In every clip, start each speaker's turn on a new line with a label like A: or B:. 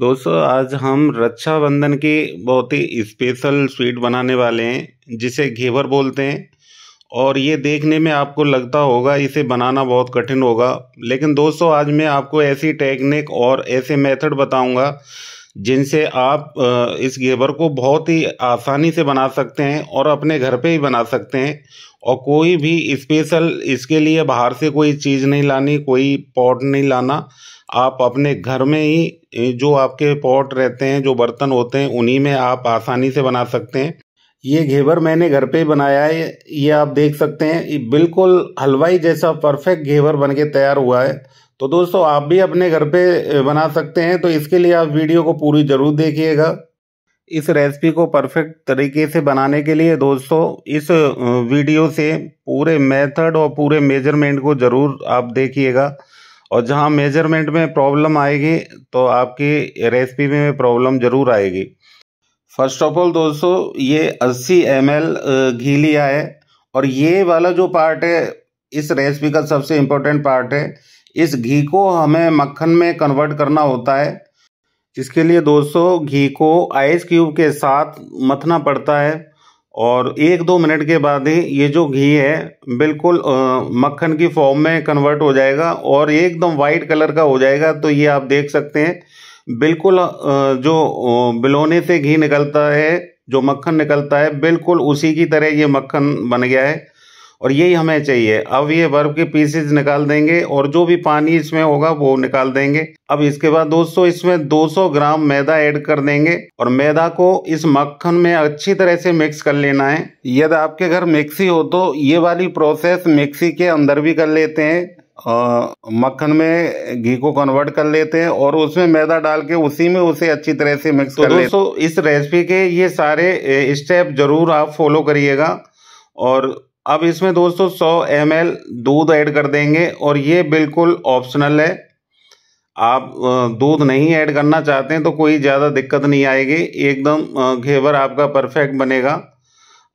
A: दोस्तों आज हम रक्षाबंधन की बहुत ही स्पेशल स्वीट बनाने वाले हैं जिसे घेवर बोलते हैं और ये देखने में आपको लगता होगा इसे बनाना बहुत कठिन होगा लेकिन दोस्तों आज मैं आपको ऐसी टेक्निक और ऐसे मेथड बताऊंगा जिनसे आप इस घेवर को बहुत ही आसानी से बना सकते हैं और अपने घर पे ही बना सकते हैं और कोई भी स्पेशल इसके लिए बाहर से कोई चीज़ नहीं लानी कोई पॉट नहीं लाना आप अपने घर में ही जो आपके पॉट रहते हैं जो बर्तन होते हैं उन्हीं में आप आसानी से बना सकते हैं ये घेवर मैंने घर पे बनाया है ये आप देख सकते हैं ये बिल्कुल हलवाई जैसा परफेक्ट घेवर बन के तैयार हुआ है तो दोस्तों आप भी अपने घर पे बना सकते हैं तो इसके लिए आप वीडियो को पूरी ज़रूर देखिएगा इस रेसिपी को परफेक्ट तरीके से बनाने के लिए दोस्तों इस वीडियो से पूरे मेथड और पूरे मेजरमेंट को ज़रूर आप देखिएगा और जहाँ मेजरमेंट में प्रॉब्लम आएगी तो आपकी रेसिपी में प्रॉब्लम ज़रूर आएगी फर्स्ट ऑफ ऑल दोस्तों ये 80 एम घी लिया है और ये वाला जो पार्ट है इस रेसिपी का सबसे इम्पोर्टेंट पार्ट है इस घी को हमें मक्खन में कन्वर्ट करना होता है इसके लिए दोस्तों घी को आइस क्यूब के साथ मथना पड़ता है और एक दो मिनट के बाद ही ये जो घी है बिल्कुल मक्खन की फॉर्म में कन्वर्ट हो जाएगा और एकदम वाइट कलर का हो जाएगा तो ये आप देख सकते हैं बिल्कुल जो बिलोने से घी निकलता है जो मक्खन निकलता है बिल्कुल उसी की तरह ये मक्खन बन गया है और यही हमें चाहिए अब ये बर्फ के पीसेज निकाल देंगे और जो भी पानी इसमें होगा वो निकाल देंगे अब इसके बाद दोस्तों इसमें 200 ग्राम मैदा ऐड कर देंगे और मैदा को इस मक्खन में अच्छी तरह से मिक्स कर लेना है यदि आपके घर मिक्सी हो तो ये वाली प्रोसेस मिक्सी के अंदर भी कर लेते हैं मक्खन में घी को कन्वर्ट कर लेते हैं और उसमें मैदा डाल के उसी में उसे अच्छी तरह से मिक्स तो कर दोस्तों इस रेसिपी के ये सारे स्टेप जरूर आप फॉलो करिएगा और अब इसमें दोस्तों 100 एम दूध ऐड कर देंगे और ये बिल्कुल ऑप्शनल है आप दूध नहीं ऐड करना चाहते हैं तो कोई ज़्यादा दिक्कत नहीं आएगी एकदम घेवर आपका परफेक्ट बनेगा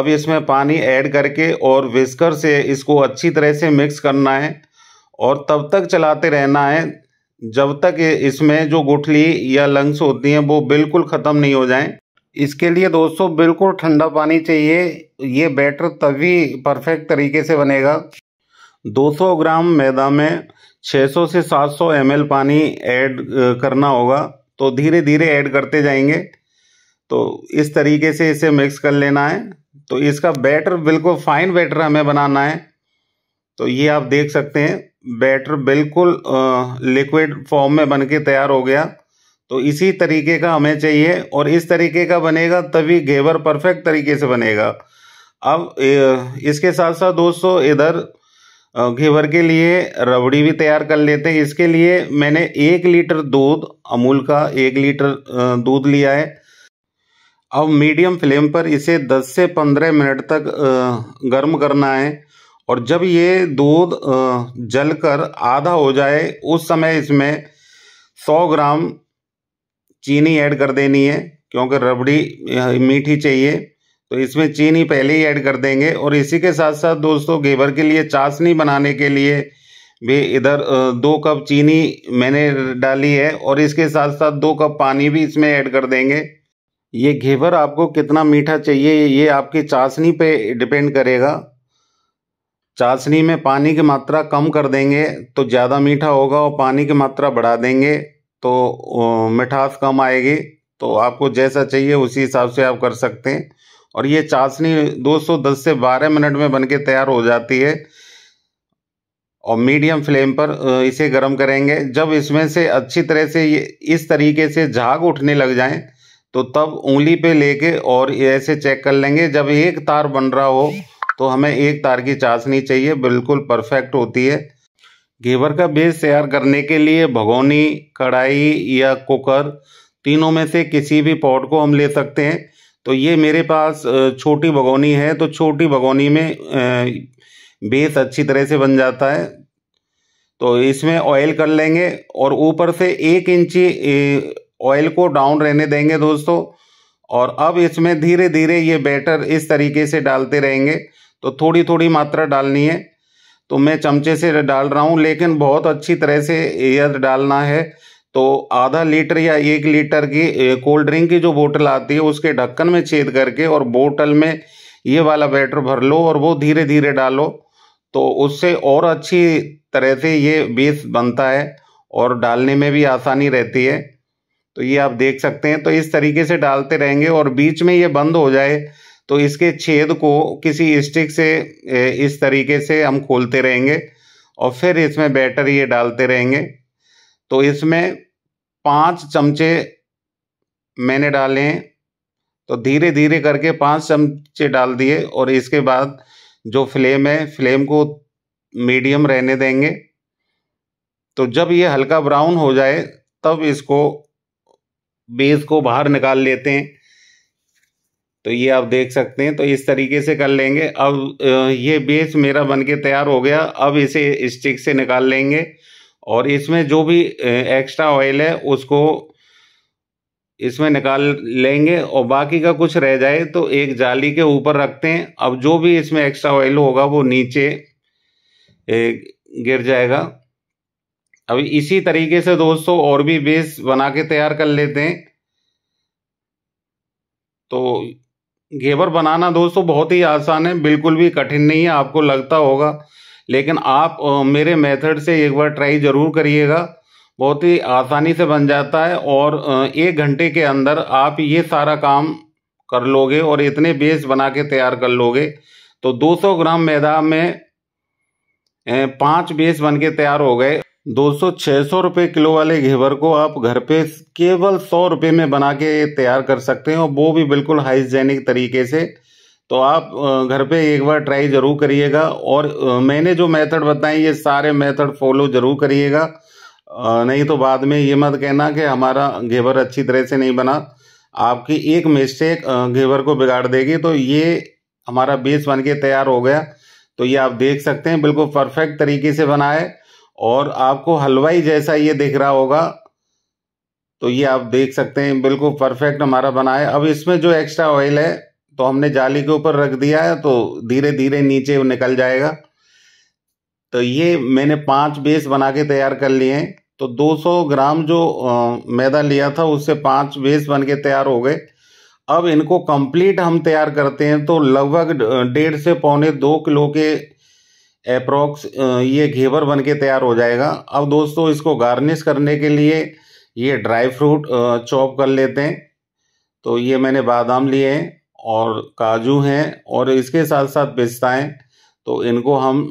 A: अब इसमें पानी ऐड करके और विस्कर से इसको अच्छी तरह से मिक्स करना है और तब तक चलाते रहना है जब तक इसमें जो गुठली या लंग्स होती हैं वो बिल्कुल ख़त्म नहीं हो जाएं इसके लिए दोस्तों बिल्कुल ठंडा पानी चाहिए ये बैटर तभी परफेक्ट तरीके से बनेगा 200 ग्राम मैदा में 600 से 700 एम पानी ऐड करना होगा तो धीरे धीरे ऐड करते जाएंगे तो इस तरीके से इसे मिक्स कर लेना है तो इसका बैटर बिल्कुल फाइन बैटर हमें बनाना है तो ये आप देख सकते हैं बैटर बिल्कुल लिक्विड फॉर्म में बन के तैयार हो गया तो इसी तरीके का हमें चाहिए और इस तरीके का बनेगा तभी घेवर परफेक्ट तरीके से बनेगा अब इसके साथ साथ दोस्तों इधर घेवर के लिए रबड़ी भी तैयार कर लेते हैं इसके लिए मैंने एक लीटर दूध अमूल का एक लीटर दूध लिया है अब मीडियम फ्लेम पर इसे 10 से 15 मिनट तक गर्म करना है और जब ये दूध जल कर आधा हो जाए उस समय इसमें 100 ग्राम चीनी ऐड कर देनी है क्योंकि रबड़ी मीठी चाहिए तो इसमें चीनी पहले ही ऐड कर देंगे और इसी के साथ साथ दोस्तों घेवर के लिए चाशनी बनाने के लिए भी इधर दो कप चीनी मैंने डाली है और इसके साथ साथ दो कप पानी भी इसमें ऐड कर देंगे ये घेवर आपको कितना मीठा चाहिए ये आपकी चाशनी पे डिपेंड करेगा चाशनी में पानी की मात्रा कम कर देंगे तो ज़्यादा मीठा होगा और पानी की मात्रा बढ़ा देंगे तो मिठास कम आएगी तो आपको जैसा चाहिए उसी हिसाब से आप कर सकते हैं और ये चाशनी 210 से 12 मिनट में बनके तैयार हो जाती है और मीडियम फ्लेम पर इसे गर्म करेंगे जब इसमें से अच्छी तरह से ये इस तरीके से झाग उठने लग जाए तो तब उंगली पे लेके और ऐसे चेक कर लेंगे जब एक तार बन रहा हो तो हमें एक तार की चाशनी चाहिए बिल्कुल परफेक्ट होती है घेवर का बेस तैयार करने के लिए भगोनी कढ़ाई या कुकर तीनों में से किसी भी पॉट को हम ले सकते हैं तो ये मेरे पास छोटी भगोनी है तो छोटी भगोनी में बेस अच्छी तरह से बन जाता है तो इसमें ऑयल कर लेंगे और ऊपर से एक इंची ऑयल को डाउन रहने देंगे दोस्तों और अब इसमें धीरे धीरे ये बैटर इस तरीके से डालते रहेंगे तो थोड़ी थोड़ी मात्रा डालनी है तो मैं चमचे से डाल रहा हूँ लेकिन बहुत अच्छी तरह से एयर डालना है तो आधा लीटर या एक लीटर की कोल्ड ड्रिंक की जो बोतल आती है उसके ढक्कन में छेद करके और बोतल में ये वाला बैटर भर लो और वो धीरे धीरे डालो तो उससे और अच्छी तरह से ये बेस बनता है और डालने में भी आसानी रहती है तो ये आप देख सकते हैं तो इस तरीके से डालते रहेंगे और बीच में ये बंद हो जाए तो इसके छेद को किसी स्टिक से इस तरीके से हम खोलते रहेंगे और फिर इसमें बैटर ये डालते रहेंगे तो इसमें पाँच चमचे मैंने डाले हैं तो धीरे धीरे करके पाँच चमचे डाल दिए और इसके बाद जो फ्लेम है फ्लेम को मीडियम रहने देंगे तो जब ये हल्का ब्राउन हो जाए तब इसको बेस को बाहर निकाल लेते हैं तो ये आप देख सकते हैं तो इस तरीके से कर लेंगे अब ये बेस मेरा बन के तैयार हो गया अब इसे स्टिक से निकाल लेंगे और इसमें जो भी एक्स्ट्रा ऑयल है उसको इसमें निकाल लेंगे और बाकी का कुछ रह जाए तो एक जाली के ऊपर रखते हैं अब जो भी इसमें एक्स्ट्रा ऑयल होगा वो नीचे गिर जाएगा अब इसी तरीके से दोस्तों और भी बेस बना के तैयार कर लेते हैं तो घेवर बनाना दोस्तों बहुत ही आसान है बिल्कुल भी कठिन नहीं है आपको लगता होगा लेकिन आप मेरे मेथड से एक बार ट्राई ज़रूर करिएगा बहुत ही आसानी से बन जाता है और एक घंटे के अंदर आप ये सारा काम कर लोगे और इतने बेस बना के तैयार कर लोगे तो 200 ग्राम मैदा में पांच बेस बन के तैयार हो गए दो सौ छः सौ रुपये किलो वाले घेवर को आप घर पे केवल सौ रुपये में बना के तैयार कर सकते हैं और वो भी बिल्कुल हाइजेनिक तरीके से तो आप घर पे एक बार ट्राई ज़रूर करिएगा और मैंने जो मेथड बताए ये सारे मेथड फॉलो ज़रूर करिएगा नहीं तो बाद में ये मत कहना कि हमारा घेवर अच्छी तरह से नहीं बना आपकी एक मिस्टेक घेवर को बिगाड़ देगी तो ये हमारा बेस बन के तैयार हो गया तो ये आप देख सकते हैं बिल्कुल परफेक्ट तरीके से बना है और आपको हलवाई जैसा ये दिख रहा होगा तो ये आप देख सकते हैं बिल्कुल परफेक्ट हमारा बना है अब इसमें जो एक्स्ट्रा ऑयल है तो हमने जाली के ऊपर रख दिया है तो धीरे धीरे नीचे निकल जाएगा तो ये मैंने पांच बेस बना के तैयार कर लिए हैं तो 200 ग्राम जो मैदा लिया था उससे पांच बेस बन के तैयार हो गए अब इनको कंप्लीट हम तैयार करते हैं तो लगभग डेढ़ से पौने दो किलो के अप्रोक्स ये घेवर बन के तैयार हो जाएगा अब दोस्तों इसको गार्निश करने के लिए ये ड्राई फ्रूट चॉप कर लेते हैं तो ये मैंने बादाम लिए हैं और काजू हैं और इसके साथ साथ पिस्ताएँ तो इनको हम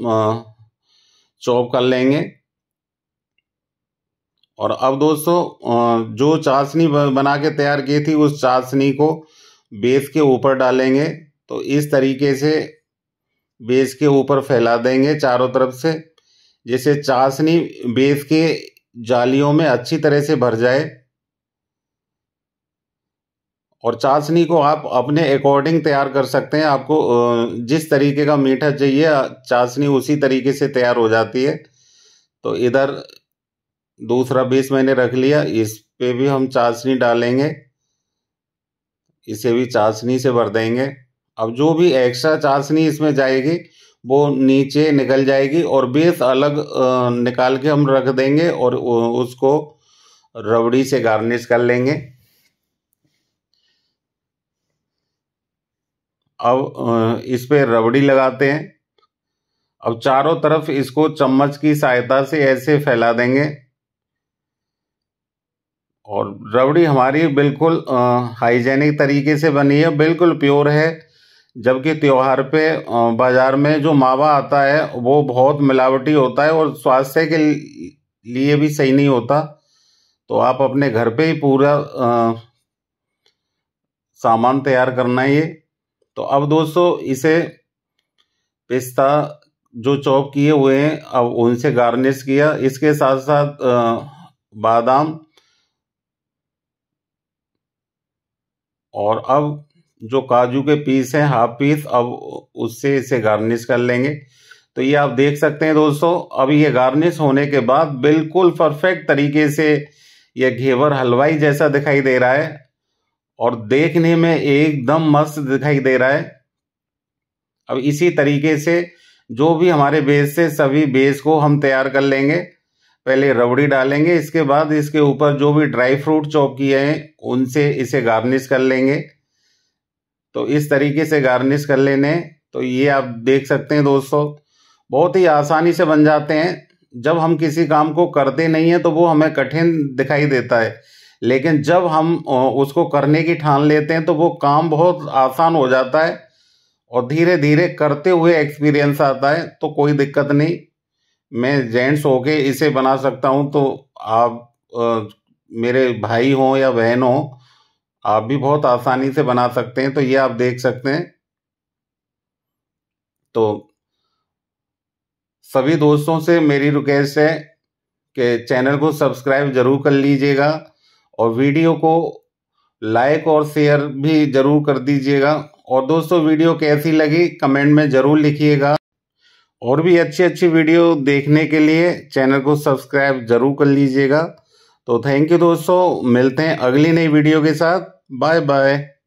A: चॉप कर लेंगे और अब दोस्तों जो चाशनी बना के तैयार की थी उस चाशनी को बेस के ऊपर डालेंगे तो इस तरीके से बेस के ऊपर फैला देंगे चारों तरफ से जैसे चाशनी बेस के जालियों में अच्छी तरह से भर जाए और चाशनी को आप अपने अकॉर्डिंग तैयार कर सकते हैं आपको जिस तरीके का मीठा चाहिए चाशनी उसी तरीके से तैयार हो जाती है तो इधर दूसरा बेस मैंने रख लिया इस पे भी हम चाशनी डालेंगे इसे भी चाशनी से भर देंगे अब जो भी एक्स्ट्रा चाशनी इसमें जाएगी वो नीचे निकल जाएगी और बेस अलग निकाल के हम रख देंगे और उसको रबड़ी से गार्निश कर लेंगे अब इस पर रबड़ी लगाते हैं अब चारों तरफ इसको चम्मच की सहायता से ऐसे फैला देंगे और रबड़ी हमारी बिल्कुल हाइजेनिक तरीके से बनी है बिल्कुल प्योर है जबकि त्यौहार पे बाजार में जो मावा आता है वो बहुत मिलावटी होता है और स्वास्थ्य के लिए भी सही नहीं होता तो आप अपने घर पे ही पूरा आ, सामान तैयार करना है ये तो अब दोस्तों इसे पिस्ता जो चॉप किए हुए हैं अब उनसे गार्निश किया इसके साथ साथ बादाम और अब जो काजू के पीस हैं हाफ पीस अब उससे इसे गार्निश कर लेंगे तो ये आप देख सकते हैं दोस्तों अब ये गार्निश होने के बाद बिल्कुल परफेक्ट तरीके से यह घेवर हलवाई जैसा दिखाई दे रहा है और देखने में एकदम मस्त दिखाई दे रहा है अब इसी तरीके से जो भी हमारे बेस से सभी बेस को हम तैयार कर लेंगे पहले रबड़ी डालेंगे इसके बाद इसके ऊपर जो भी ड्राई फ्रूट चॉप किए हैं उनसे इसे गार्निश कर लेंगे तो इस तरीके से गार्निश कर लेने तो ये आप देख सकते हैं दोस्तों बहुत ही आसानी से बन जाते हैं जब हम किसी काम को करते नहीं हैं तो वो हमें कठिन दिखाई देता है लेकिन जब हम उसको करने की ठान लेते हैं तो वो काम बहुत आसान हो जाता है और धीरे धीरे करते हुए एक्सपीरियंस आता है तो कोई दिक्कत नहीं मैं जेंट्स होके इसे बना सकता हूँ तो आप आ, मेरे भाई हों या बहन हों आप भी बहुत आसानी से बना सकते हैं तो ये आप देख सकते हैं तो सभी दोस्तों से मेरी रिक्वेस्ट है कि चैनल को सब्सक्राइब जरूर कर लीजिएगा और वीडियो को लाइक और शेयर भी जरूर कर दीजिएगा और दोस्तों वीडियो कैसी लगी कमेंट में ज़रूर लिखिएगा और भी अच्छी अच्छी वीडियो देखने के लिए चैनल को सब्सक्राइब जरूर कर लीजिएगा तो थैंक यू दोस्तों मिलते हैं अगली नई वीडियो के साथ बाय बाय